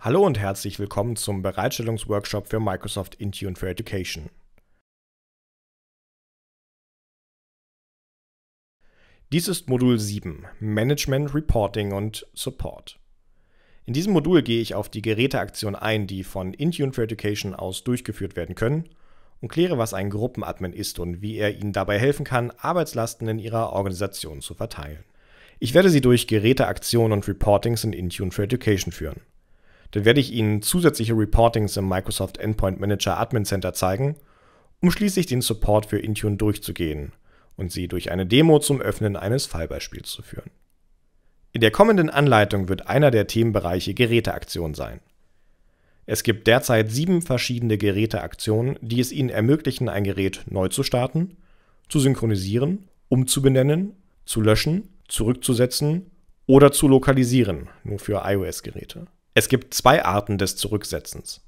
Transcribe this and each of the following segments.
Hallo und herzlich willkommen zum Bereitstellungsworkshop für Microsoft Intune for Education. Dies ist Modul 7 Management, Reporting und Support. In diesem Modul gehe ich auf die Geräteaktionen ein, die von Intune for Education aus durchgeführt werden können und kläre, was ein Gruppenadmin ist und wie er Ihnen dabei helfen kann, Arbeitslasten in Ihrer Organisation zu verteilen. Ich werde Sie durch Geräteaktionen und Reportings in Intune for Education führen. Dann werde ich Ihnen zusätzliche Reportings im Microsoft Endpoint Manager Admin Center zeigen, um schließlich den Support für Intune durchzugehen und Sie durch eine Demo zum Öffnen eines Fallbeispiels zu führen. In der kommenden Anleitung wird einer der Themenbereiche Geräteaktion sein. Es gibt derzeit sieben verschiedene Geräteaktionen, die es Ihnen ermöglichen, ein Gerät neu zu starten, zu synchronisieren, umzubenennen, zu löschen, zurückzusetzen oder zu lokalisieren, nur für iOS-Geräte. Es gibt zwei Arten des Zurücksetzens.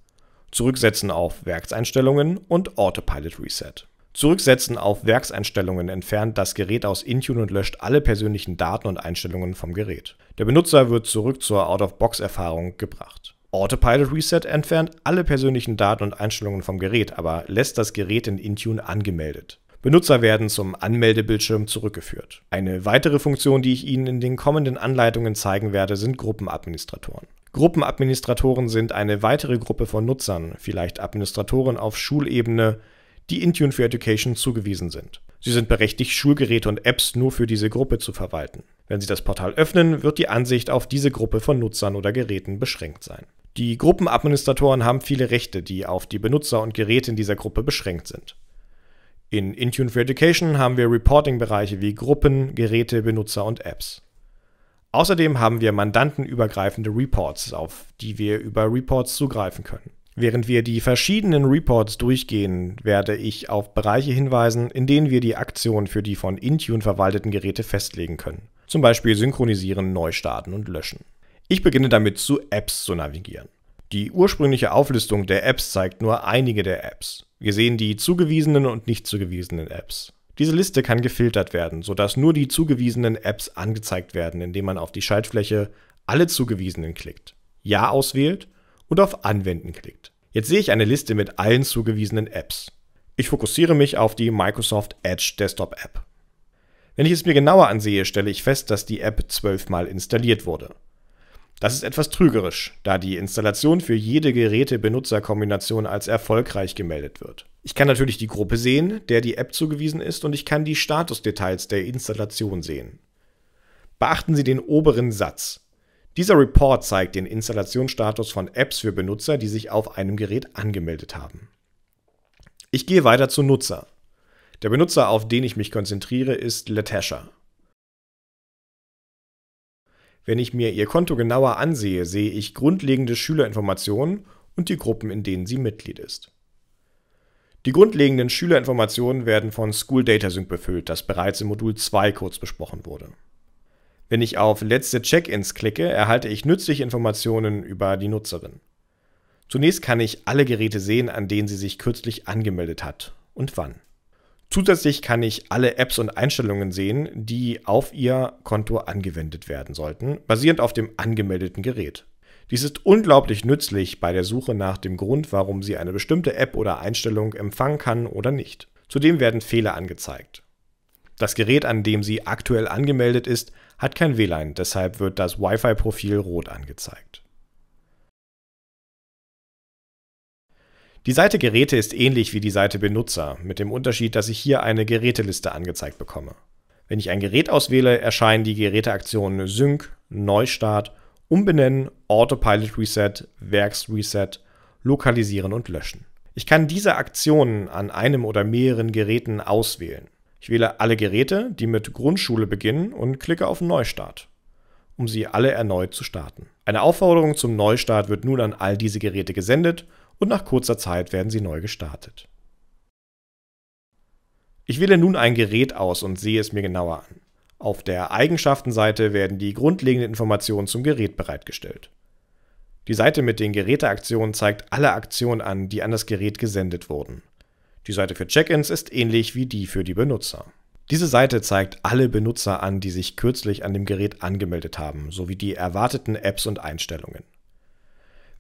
Zurücksetzen auf Werkseinstellungen und Autopilot Reset. Zurücksetzen auf Werkseinstellungen entfernt das Gerät aus Intune und löscht alle persönlichen Daten und Einstellungen vom Gerät. Der Benutzer wird zurück zur Out-of-Box-Erfahrung gebracht. Autopilot Reset entfernt alle persönlichen Daten und Einstellungen vom Gerät, aber lässt das Gerät in Intune angemeldet. Benutzer werden zum Anmeldebildschirm zurückgeführt. Eine weitere Funktion, die ich Ihnen in den kommenden Anleitungen zeigen werde, sind Gruppenadministratoren. Gruppenadministratoren sind eine weitere Gruppe von Nutzern, vielleicht Administratoren auf Schulebene, die Intune for Education zugewiesen sind. Sie sind berechtigt, Schulgeräte und Apps nur für diese Gruppe zu verwalten. Wenn Sie das Portal öffnen, wird die Ansicht auf diese Gruppe von Nutzern oder Geräten beschränkt sein. Die Gruppenadministratoren haben viele Rechte, die auf die Benutzer und Geräte in dieser Gruppe beschränkt sind. In Intune for Education haben wir Reporting-Bereiche wie Gruppen, Geräte, Benutzer und Apps. Außerdem haben wir mandantenübergreifende Reports, auf die wir über Reports zugreifen können. Während wir die verschiedenen Reports durchgehen, werde ich auf Bereiche hinweisen, in denen wir die Aktion für die von Intune verwalteten Geräte festlegen können. Zum Beispiel synchronisieren, neu starten und löschen. Ich beginne damit, zu Apps zu navigieren. Die ursprüngliche Auflistung der Apps zeigt nur einige der Apps. Wir sehen die zugewiesenen und nicht zugewiesenen Apps. Diese Liste kann gefiltert werden, sodass nur die zugewiesenen Apps angezeigt werden, indem man auf die Schaltfläche Alle zugewiesenen klickt, Ja auswählt und auf Anwenden klickt. Jetzt sehe ich eine Liste mit allen zugewiesenen Apps. Ich fokussiere mich auf die Microsoft Edge Desktop App. Wenn ich es mir genauer ansehe, stelle ich fest, dass die App zwölfmal installiert wurde. Das ist etwas trügerisch, da die Installation für jede geräte benutzerkombination als erfolgreich gemeldet wird. Ich kann natürlich die Gruppe sehen, der die App zugewiesen ist, und ich kann die Statusdetails der Installation sehen. Beachten Sie den oberen Satz. Dieser Report zeigt den Installationsstatus von Apps für Benutzer, die sich auf einem Gerät angemeldet haben. Ich gehe weiter zu Nutzer. Der Benutzer, auf den ich mich konzentriere, ist Latasha. Wenn ich mir Ihr Konto genauer ansehe, sehe ich grundlegende Schülerinformationen und die Gruppen, in denen sie Mitglied ist. Die grundlegenden Schülerinformationen werden von School Data Sync befüllt, das bereits im Modul 2 kurz besprochen wurde. Wenn ich auf Letzte Check-ins klicke, erhalte ich nützliche Informationen über die Nutzerin. Zunächst kann ich alle Geräte sehen, an denen sie sich kürzlich angemeldet hat und wann. Zusätzlich kann ich alle Apps und Einstellungen sehen, die auf Ihr Konto angewendet werden sollten, basierend auf dem angemeldeten Gerät. Dies ist unglaublich nützlich bei der Suche nach dem Grund, warum Sie eine bestimmte App oder Einstellung empfangen kann oder nicht. Zudem werden Fehler angezeigt. Das Gerät, an dem sie aktuell angemeldet ist, hat kein WLAN, deshalb wird das Wi-Fi-Profil rot angezeigt. Die Seite Geräte ist ähnlich wie die Seite Benutzer, mit dem Unterschied, dass ich hier eine Geräteliste angezeigt bekomme. Wenn ich ein Gerät auswähle, erscheinen die Geräteaktionen Sync, Neustart, Umbenennen, Autopilot Reset, Werksreset, Lokalisieren und Löschen. Ich kann diese Aktionen an einem oder mehreren Geräten auswählen. Ich wähle alle Geräte, die mit Grundschule beginnen und klicke auf Neustart, um sie alle erneut zu starten. Eine Aufforderung zum Neustart wird nun an all diese Geräte gesendet und nach kurzer Zeit werden sie neu gestartet. Ich wähle nun ein Gerät aus und sehe es mir genauer an. Auf der Eigenschaftenseite werden die grundlegenden Informationen zum Gerät bereitgestellt. Die Seite mit den Geräteaktionen zeigt alle Aktionen an, die an das Gerät gesendet wurden. Die Seite für Check-ins ist ähnlich wie die für die Benutzer. Diese Seite zeigt alle Benutzer an, die sich kürzlich an dem Gerät angemeldet haben, sowie die erwarteten Apps und Einstellungen.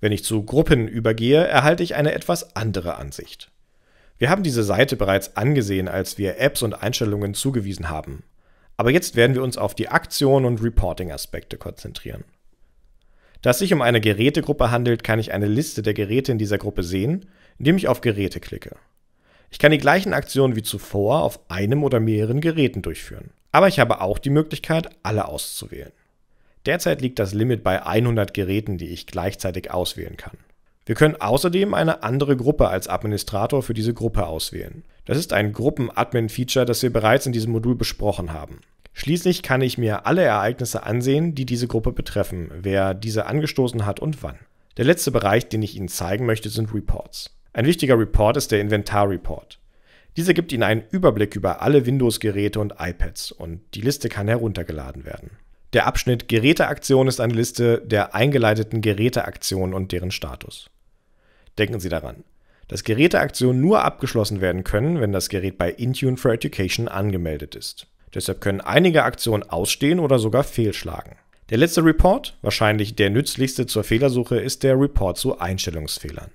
Wenn ich zu Gruppen übergehe, erhalte ich eine etwas andere Ansicht. Wir haben diese Seite bereits angesehen, als wir Apps und Einstellungen zugewiesen haben. Aber jetzt werden wir uns auf die Aktion- und Reporting-Aspekte konzentrieren. Da es sich um eine Gerätegruppe handelt, kann ich eine Liste der Geräte in dieser Gruppe sehen, indem ich auf Geräte klicke. Ich kann die gleichen Aktionen wie zuvor auf einem oder mehreren Geräten durchführen. Aber ich habe auch die Möglichkeit, alle auszuwählen. Derzeit liegt das Limit bei 100 Geräten, die ich gleichzeitig auswählen kann. Wir können außerdem eine andere Gruppe als Administrator für diese Gruppe auswählen. Das ist ein Gruppen-Admin-Feature, das wir bereits in diesem Modul besprochen haben. Schließlich kann ich mir alle Ereignisse ansehen, die diese Gruppe betreffen, wer diese angestoßen hat und wann. Der letzte Bereich, den ich Ihnen zeigen möchte, sind Reports. Ein wichtiger Report ist der Inventar-Report. Dieser gibt Ihnen einen Überblick über alle Windows-Geräte und iPads und die Liste kann heruntergeladen werden. Der Abschnitt Geräteaktion ist eine Liste der eingeleiteten Geräteaktionen und deren Status. Denken Sie daran, dass Geräteaktionen nur abgeschlossen werden können, wenn das Gerät bei Intune for Education angemeldet ist. Deshalb können einige Aktionen ausstehen oder sogar fehlschlagen. Der letzte Report, wahrscheinlich der nützlichste zur Fehlersuche, ist der Report zu Einstellungsfehlern.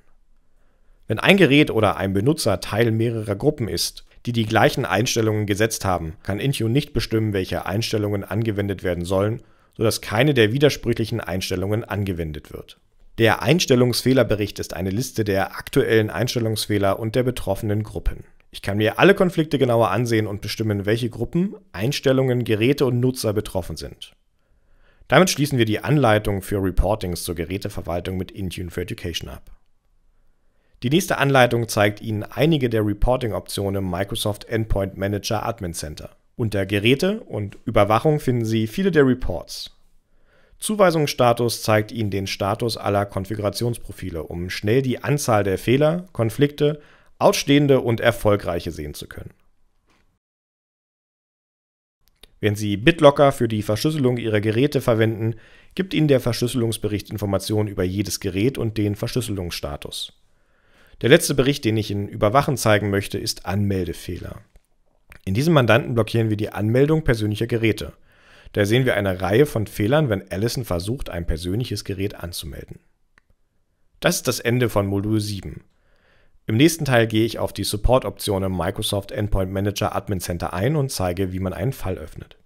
Wenn ein Gerät oder ein Benutzer Teil mehrerer Gruppen ist, die die gleichen Einstellungen gesetzt haben, kann Intune nicht bestimmen, welche Einstellungen angewendet werden sollen, sodass keine der widersprüchlichen Einstellungen angewendet wird. Der Einstellungsfehlerbericht ist eine Liste der aktuellen Einstellungsfehler und der betroffenen Gruppen. Ich kann mir alle Konflikte genauer ansehen und bestimmen, welche Gruppen, Einstellungen, Geräte und Nutzer betroffen sind. Damit schließen wir die Anleitung für Reportings zur Geräteverwaltung mit Intune for Education ab. Die nächste Anleitung zeigt Ihnen einige der Reporting-Optionen im Microsoft Endpoint Manager Admin Center. Unter Geräte und Überwachung finden Sie viele der Reports. Zuweisungsstatus zeigt Ihnen den Status aller Konfigurationsprofile, um schnell die Anzahl der Fehler, Konflikte, Ausstehende und Erfolgreiche sehen zu können. Wenn Sie BitLocker für die Verschlüsselung Ihrer Geräte verwenden, gibt Ihnen der Verschlüsselungsbericht Informationen über jedes Gerät und den Verschlüsselungsstatus. Der letzte Bericht, den ich in Überwachen zeigen möchte, ist Anmeldefehler. In diesem Mandanten blockieren wir die Anmeldung persönlicher Geräte. Da sehen wir eine Reihe von Fehlern, wenn Allison versucht, ein persönliches Gerät anzumelden. Das ist das Ende von Modul 7. Im nächsten Teil gehe ich auf die Support-Option im Microsoft Endpoint Manager Admin Center ein und zeige, wie man einen Fall öffnet.